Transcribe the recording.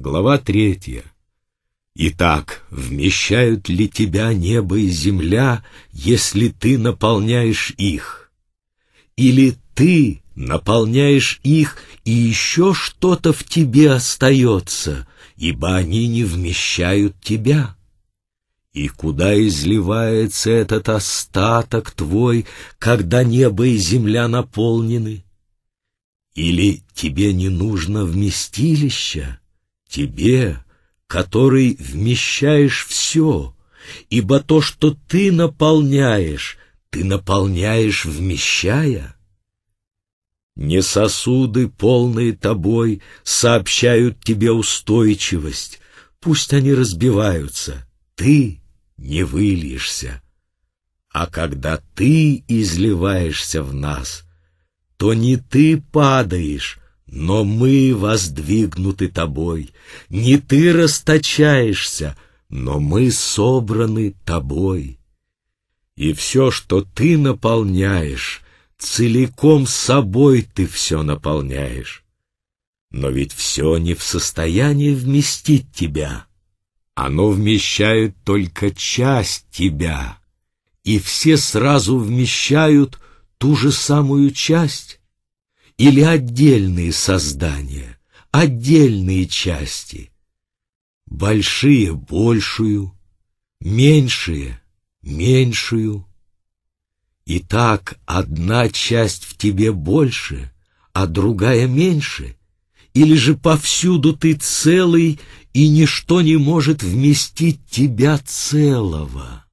Глава третья. Итак, вмещают ли тебя небо и земля, если ты наполняешь их? Или ты наполняешь их, и еще что-то в тебе остается, ибо они не вмещают тебя? И куда изливается этот остаток твой, когда небо и земля наполнены? Или тебе не нужно вместилища? Тебе, который вмещаешь все, ибо то, что ты наполняешь, ты наполняешь вмещая. Не сосуды, полные тобой, сообщают тебе устойчивость. Пусть они разбиваются, ты не выльешься. А когда ты изливаешься в нас, то не ты падаешь, но мы воздвигнуты тобой, не ты расточаешься, но мы собраны тобой. И все, что ты наполняешь, целиком собой ты все наполняешь. Но ведь все не в состоянии вместить тебя. Оно вмещает только часть тебя, и все сразу вмещают ту же самую часть или отдельные создания, отдельные части. Большие – большую, меньшие – меньшую. И так одна часть в тебе больше, а другая меньше. Или же повсюду ты целый, и ничто не может вместить тебя целого.